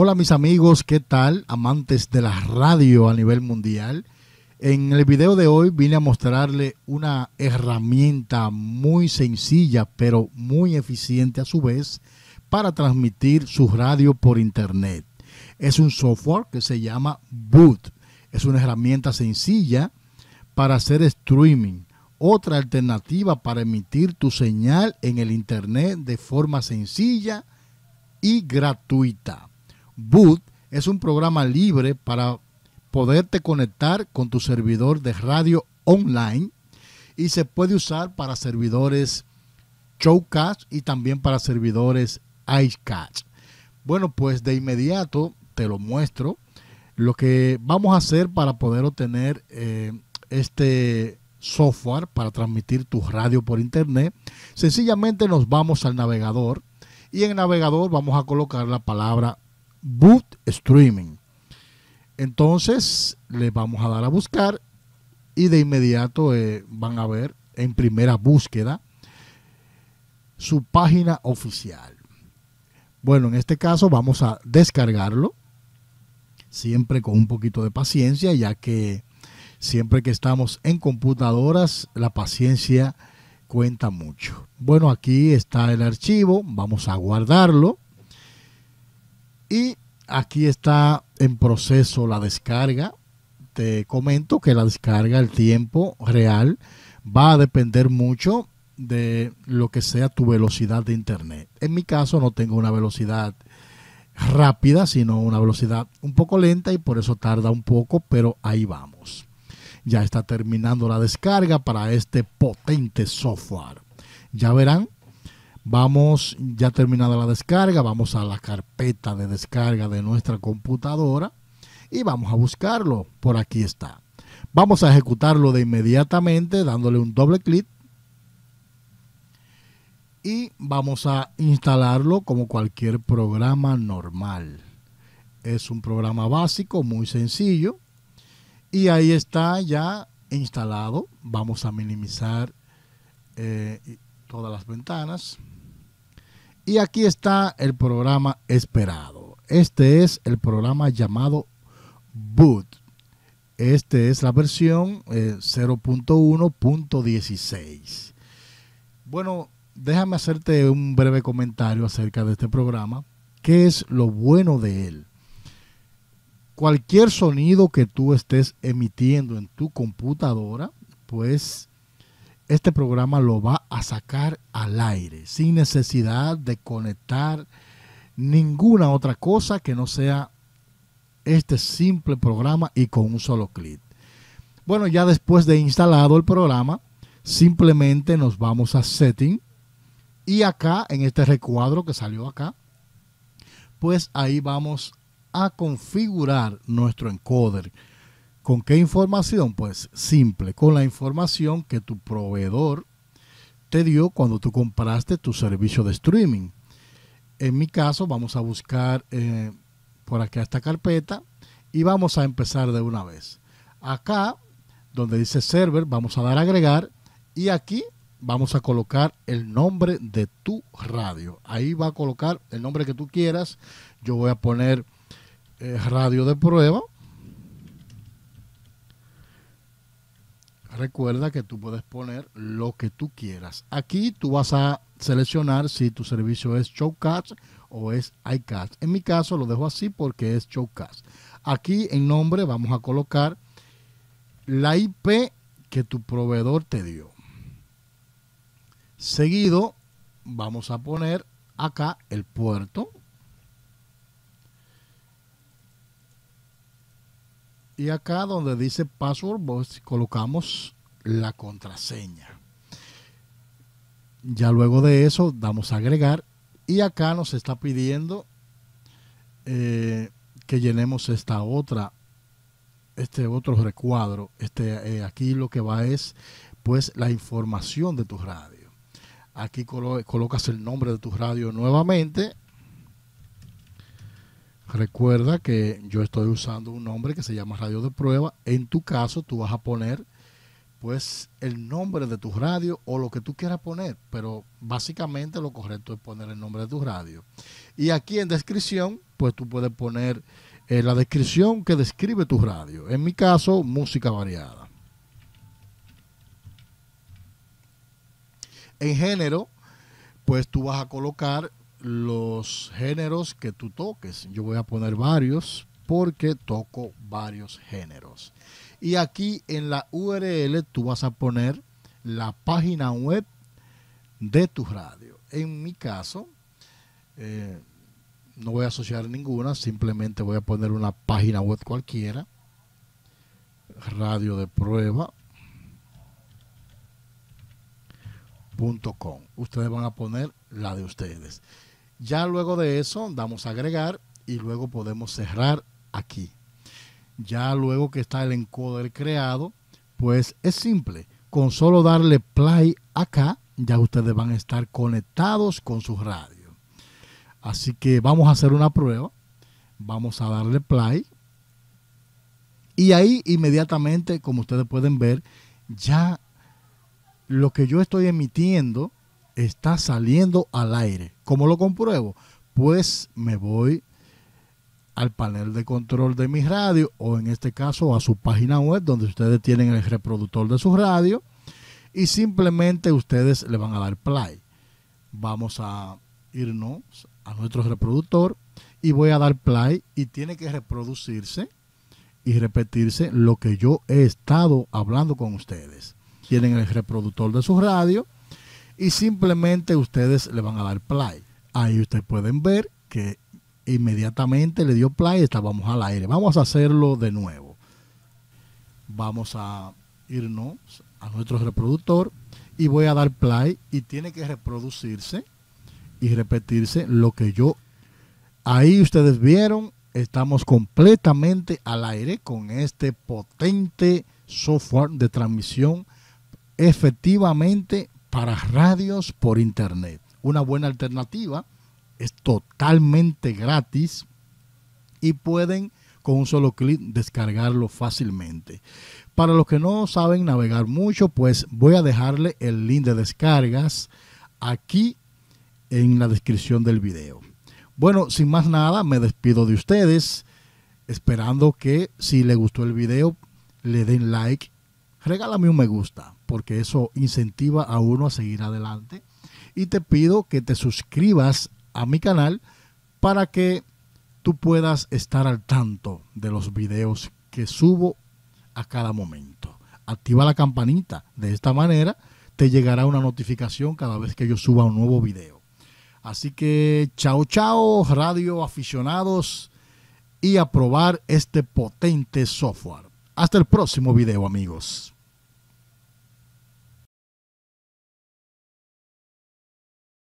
Hola mis amigos, ¿qué tal? Amantes de la radio a nivel mundial. En el video de hoy vine a mostrarle una herramienta muy sencilla pero muy eficiente a su vez para transmitir su radio por internet. Es un software que se llama Boot. Es una herramienta sencilla para hacer streaming. Otra alternativa para emitir tu señal en el internet de forma sencilla y gratuita. Boot es un programa libre para poderte conectar con tu servidor de radio online y se puede usar para servidores Showcast y también para servidores Icecast. Bueno, pues de inmediato te lo muestro. Lo que vamos a hacer para poder obtener eh, este software para transmitir tu radio por internet, sencillamente nos vamos al navegador y en el navegador vamos a colocar la palabra Boot Streaming. Entonces le vamos a dar a buscar y de inmediato eh, van a ver en primera búsqueda su página oficial. Bueno, en este caso vamos a descargarlo, siempre con un poquito de paciencia, ya que siempre que estamos en computadoras, la paciencia cuenta mucho. Bueno, aquí está el archivo, vamos a guardarlo y aquí está en proceso la descarga. Te comento que la descarga, el tiempo real, va a depender mucho de lo que sea tu velocidad de internet. En mi caso no tengo una velocidad rápida, sino una velocidad un poco lenta y por eso tarda un poco, pero ahí vamos. Ya está terminando la descarga para este potente software. Ya verán Vamos, ya terminada la descarga, vamos a la carpeta de descarga de nuestra computadora y vamos a buscarlo. Por aquí está. Vamos a ejecutarlo de inmediatamente dándole un doble clic y vamos a instalarlo como cualquier programa normal. Es un programa básico, muy sencillo. Y ahí está ya instalado. Vamos a minimizar eh, todas las ventanas. Y aquí está el programa esperado. Este es el programa llamado Boot. Este es la versión 0.1.16. Eh, bueno, déjame hacerte un breve comentario acerca de este programa. ¿Qué es lo bueno de él? Cualquier sonido que tú estés emitiendo en tu computadora, pues este programa lo va a sacar al aire, sin necesidad de conectar ninguna otra cosa que no sea este simple programa y con un solo clic. Bueno, ya después de instalado el programa, simplemente nos vamos a Setting y acá, en este recuadro que salió acá, pues ahí vamos a configurar nuestro encoder ¿Con qué información? Pues simple, con la información que tu proveedor te dio cuando tú compraste tu servicio de streaming. En mi caso, vamos a buscar eh, por acá esta carpeta y vamos a empezar de una vez. Acá, donde dice server, vamos a dar agregar y aquí vamos a colocar el nombre de tu radio. Ahí va a colocar el nombre que tú quieras. Yo voy a poner eh, radio de prueba Recuerda que tú puedes poner lo que tú quieras. Aquí tú vas a seleccionar si tu servicio es Showcast o es iCast. En mi caso lo dejo así porque es Showcast. Aquí en nombre vamos a colocar la IP que tu proveedor te dio. Seguido vamos a poner acá el puerto y acá donde dice password colocamos la contraseña. Ya luego de eso damos a agregar y acá nos está pidiendo eh, que llenemos esta otra, este otro recuadro. Este, eh, aquí lo que va es pues la información de tu radio. Aquí colocas el nombre de tu radio nuevamente Recuerda que yo estoy usando un nombre que se llama radio de prueba. En tu caso, tú vas a poner pues el nombre de tu radio o lo que tú quieras poner, pero básicamente lo correcto es poner el nombre de tu radio. Y aquí en descripción, pues tú puedes poner eh, la descripción que describe tu radio. En mi caso, música variada. En género, pues tú vas a colocar los géneros que tú toques. Yo voy a poner varios porque toco varios géneros. Y aquí en la URL tú vas a poner la página web de tu radio. En mi caso, eh, no voy a asociar ninguna, simplemente voy a poner una página web cualquiera. Radio de prueba. .com. Ustedes van a poner la de ustedes. Ya luego de eso damos a agregar y luego podemos cerrar aquí. Ya luego que está el encoder creado, pues es simple. Con solo darle play acá, ya ustedes van a estar conectados con su radio. Así que vamos a hacer una prueba. Vamos a darle play. Y ahí inmediatamente, como ustedes pueden ver, ya lo que yo estoy emitiendo está saliendo al aire. ¿Cómo lo compruebo? Pues me voy al panel de control de mi radio o en este caso a su página web donde ustedes tienen el reproductor de su radio y simplemente ustedes le van a dar play. Vamos a irnos a nuestro reproductor y voy a dar play y tiene que reproducirse y repetirse lo que yo he estado hablando con ustedes. Tienen el reproductor de su radio y simplemente ustedes le van a dar play. Ahí ustedes pueden ver que inmediatamente le dio play y estábamos al aire. Vamos a hacerlo de nuevo. Vamos a irnos a nuestro reproductor y voy a dar play y tiene que reproducirse y repetirse lo que yo ahí ustedes vieron estamos completamente al aire con este potente software de transmisión efectivamente para radios por internet. Una buena alternativa, es totalmente gratis y pueden con un solo clic descargarlo fácilmente. Para los que no saben navegar mucho, pues voy a dejarle el link de descargas aquí en la descripción del video. Bueno, sin más nada, me despido de ustedes, esperando que si les gustó el video, le den like, regálame un me gusta porque eso incentiva a uno a seguir adelante. Y te pido que te suscribas a mi canal para que tú puedas estar al tanto de los videos que subo a cada momento. Activa la campanita. De esta manera te llegará una notificación cada vez que yo suba un nuevo video. Así que chao chao radio aficionados y a probar este potente software. Hasta el próximo video amigos.